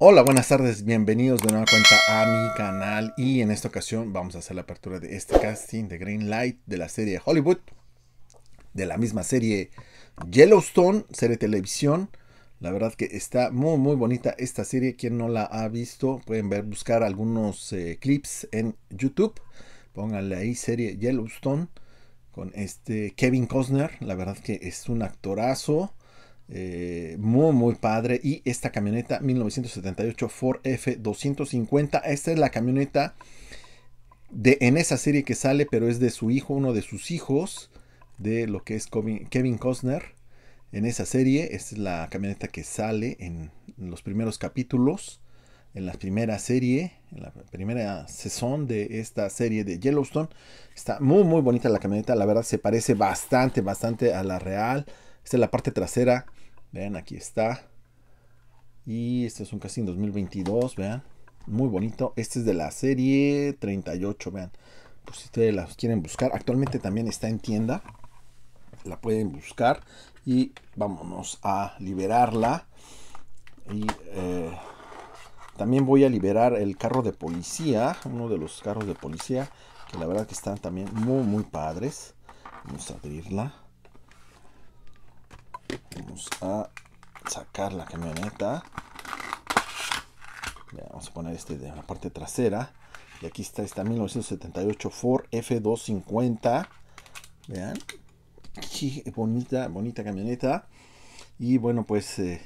Hola, buenas tardes, bienvenidos de nuevo cuenta a mi canal y en esta ocasión vamos a hacer la apertura de este casting de Green Light de la serie Hollywood, de la misma serie Yellowstone, serie televisión. La verdad que está muy muy bonita esta serie, quien no la ha visto pueden ver, buscar algunos eh, clips en YouTube, pónganle ahí serie Yellowstone con este Kevin Costner, la verdad que es un actorazo. Eh, muy, muy padre. Y esta camioneta 1978 Ford F250. Esta es la camioneta de, en esa serie que sale, pero es de su hijo, uno de sus hijos, de lo que es Kevin Costner. En esa serie, esta es la camioneta que sale en los primeros capítulos, en la primera serie, en la primera sesión de esta serie de Yellowstone. Está muy, muy bonita la camioneta. La verdad, se parece bastante, bastante a la real. Esta es la parte trasera Vean, aquí está. Y este es un en 2022, vean. Muy bonito. Este es de la serie 38, vean. Pues si ustedes las quieren buscar. Actualmente también está en tienda. La pueden buscar. Y vámonos a liberarla. Y eh, también voy a liberar el carro de policía. Uno de los carros de policía. Que la verdad que están también muy, muy padres. Vamos a abrirla a sacar la camioneta vamos a poner este de la parte trasera y aquí está esta 1978 Ford F250 vean bonita bonita camioneta y bueno pues eh,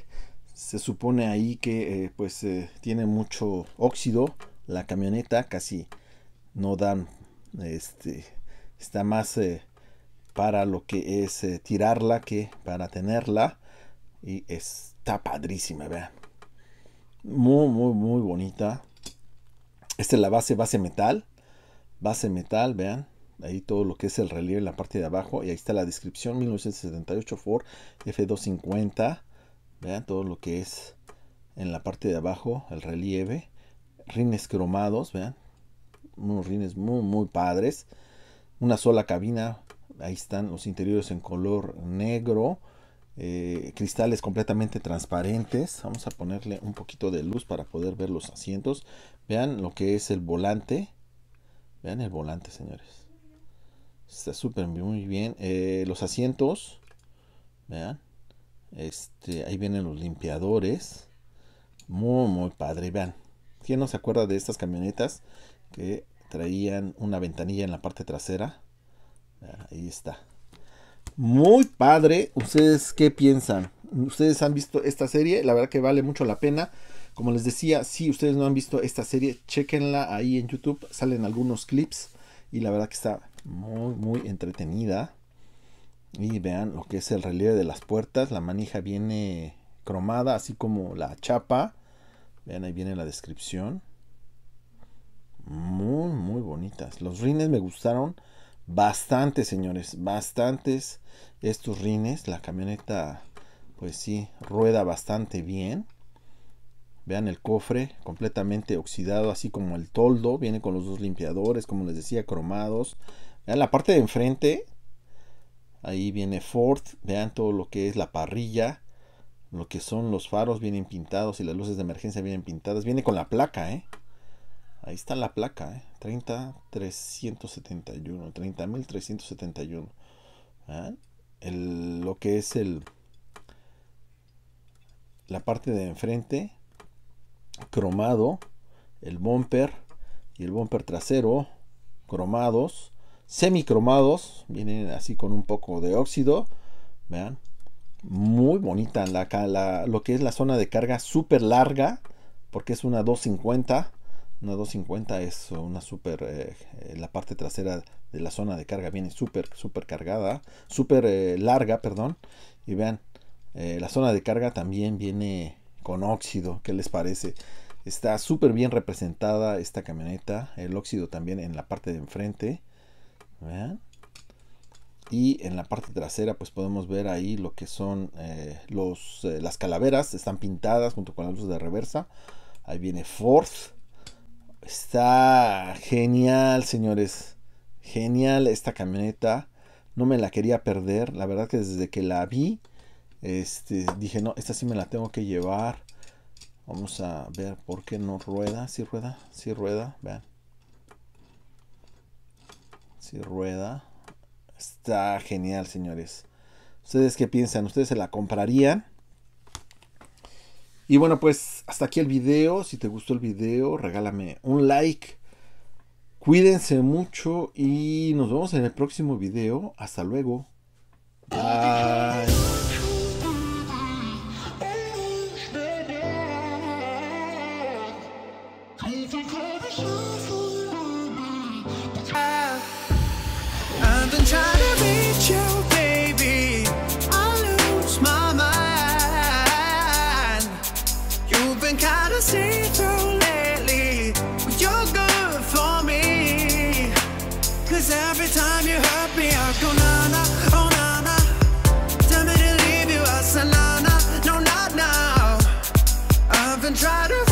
se supone ahí que eh, pues eh, tiene mucho óxido la camioneta casi no dan este está más para lo que es tirarla que para tenerla y está padrísima, vean. Muy, muy, muy bonita. Esta es la base, base metal. Base metal, vean. Ahí todo lo que es el relieve en la parte de abajo. Y ahí está la descripción 1978 Ford F250. Vean todo lo que es en la parte de abajo, el relieve. Rines cromados, vean. Unos rines muy, muy padres. Una sola cabina. Ahí están los interiores en color negro. Eh, cristales completamente transparentes. Vamos a ponerle un poquito de luz para poder ver los asientos. Vean lo que es el volante. Vean el volante, señores. Está súper muy bien. Eh, los asientos. Vean. Este, ahí vienen los limpiadores. Muy, muy padre. Vean. ¿Quién no se acuerda de estas camionetas que traían una ventanilla en la parte trasera? ahí está muy padre. ¿Ustedes qué piensan? ¿Ustedes han visto esta serie? La verdad que vale mucho la pena. Como les decía, si ustedes no han visto esta serie, chequenla ahí en YouTube. Salen algunos clips y la verdad que está muy, muy entretenida. Y vean lo que es el relieve de las puertas. La manija viene cromada, así como la chapa. Vean, ahí viene la descripción. Muy, muy bonitas. Los rines me gustaron Bastantes, señores, bastantes estos rines. La camioneta, pues sí, rueda bastante bien. Vean el cofre completamente oxidado, así como el toldo. Viene con los dos limpiadores, como les decía, cromados. Vean la parte de enfrente. Ahí viene Ford. Vean todo lo que es la parrilla. Lo que son los faros vienen pintados y las luces de emergencia vienen pintadas. Viene con la placa, ¿eh? Ahí está la placa, 30.371, ¿eh? 30.371. ¿Ah? lo que es el la parte de enfrente cromado, el bumper y el bumper trasero cromados, semicromados, vienen así con un poco de óxido, vean, muy bonita la, lo que es la zona de carga súper larga, porque es una 250 una 250 es una super, eh, eh, la parte trasera de la zona de carga viene súper, súper cargada, súper eh, larga, perdón. Y vean, la zona de carga también viene con óxido, ¿qué les parece? Está súper bien representada esta camioneta, el óxido también en la parte de enfrente, vean. Y en la parte trasera pues podemos ver ahí lo que son los, las calaveras, están pintadas junto con la luz de reversa. Ahí viene Ford Está genial, señores. Genial esta camioneta. No me la quería perder. La verdad que desde que la vi, este, dije, no, esta sí me la tengo que llevar. Vamos a ver por qué no rueda. Si rueda, si rueda, vean. Si rueda. Está genial, señores. ¿Ustedes qué piensan? ¿Ustedes se la comprarían? Y bueno, pues hasta aquí el video. Si te gustó el video, regálame un like. Cuídense mucho y nos vemos en el próximo video. Hasta luego. Cause every time you hurt me, I go na na, oh na na. Tell me to leave you, I said na na, no not now. I've been trying to.